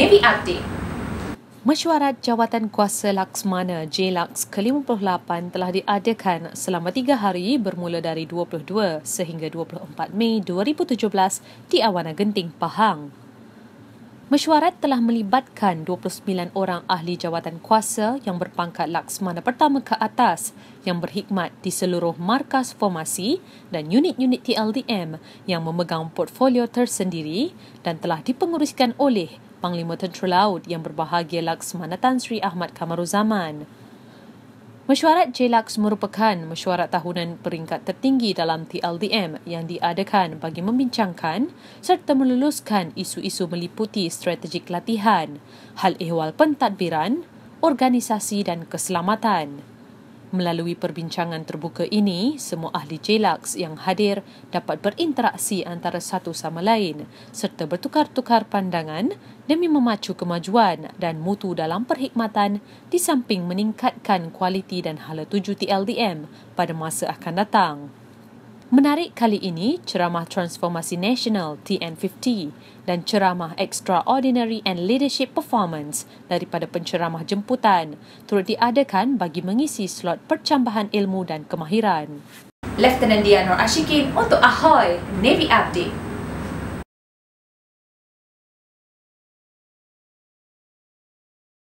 Navy Update. Mesyuarat Jawatan Kuasa Laksmana JLAX ke-58 telah diadakan selama tiga hari bermula dari 22 sehingga 24 Mei 2017 di Awana Genting, Pahang. Mesyuarat telah melibatkan 29 orang ahli jawatan kuasa yang berpangkat laksmana pertama ke atas yang berhikmat di seluruh markas formasi dan unit-unit TLDM yang memegang portfolio tersendiri dan telah dipenguruskan oleh Panglima Tentera Laut Yang Berbahagia Laksmana Tan Sri Ahmad Kamaruzaman. Mesyuarat JLAX merupakan mesyuarat tahunan peringkat tertinggi dalam TLDM yang diadakan bagi membincangkan serta meluluskan isu-isu meliputi strategik latihan, hal ehwal pentadbiran, organisasi dan keselamatan. Melalui perbincangan terbuka ini, semua ahli JLAX yang hadir dapat berinteraksi antara satu sama lain serta bertukar-tukar pandangan demi memacu kemajuan dan mutu dalam perkhidmatan di samping meningkatkan kualiti dan hala tuju TLDM pada masa akan datang. Menarik kali ini ceramah transformasi nasional TN50 dan ceramah extraordinary and leadership performance daripada penceramah jemputan turut diadakan bagi mengisi slot percambahan ilmu dan kemahiran. Lieutenant Dianor Ashikin untuk Ahoy Navy Update.